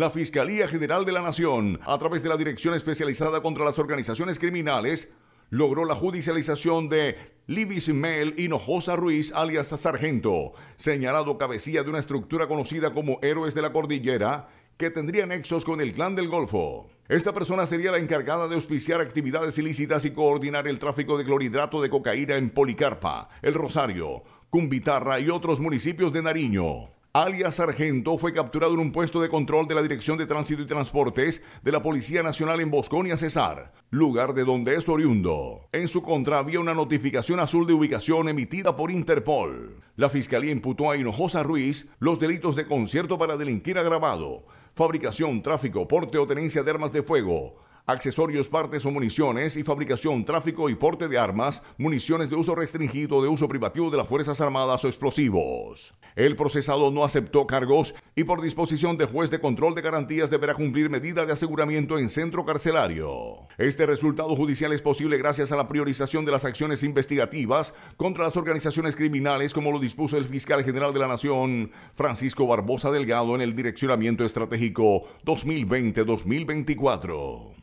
la Fiscalía General de la Nación, a través de la Dirección Especializada contra las Organizaciones Criminales, logró la judicialización de Libis Mel Hinojosa Ruiz, alias Sargento, señalado cabecilla de una estructura conocida como Héroes de la Cordillera, que tendría nexos con el Clan del Golfo. Esta persona sería la encargada de auspiciar actividades ilícitas y coordinar el tráfico de clorhidrato de cocaína en Policarpa, El Rosario, Cumbitarra y otros municipios de Nariño alias Sargento, fue capturado en un puesto de control de la Dirección de Tránsito y Transportes de la Policía Nacional en Bosconia, Cesar, lugar de donde es oriundo. En su contra había una notificación azul de ubicación emitida por Interpol. La Fiscalía imputó a Hinojosa Ruiz los delitos de concierto para delinquir agravado, fabricación, tráfico, porte o tenencia de armas de fuego accesorios, partes o municiones y fabricación, tráfico y porte de armas, municiones de uso restringido, de uso privativo de las Fuerzas Armadas o explosivos. El procesado no aceptó cargos y por disposición de juez de control de garantías deberá cumplir medida de aseguramiento en centro carcelario. Este resultado judicial es posible gracias a la priorización de las acciones investigativas contra las organizaciones criminales como lo dispuso el fiscal general de la Nación, Francisco Barbosa Delgado, en el Direccionamiento Estratégico 2020-2024.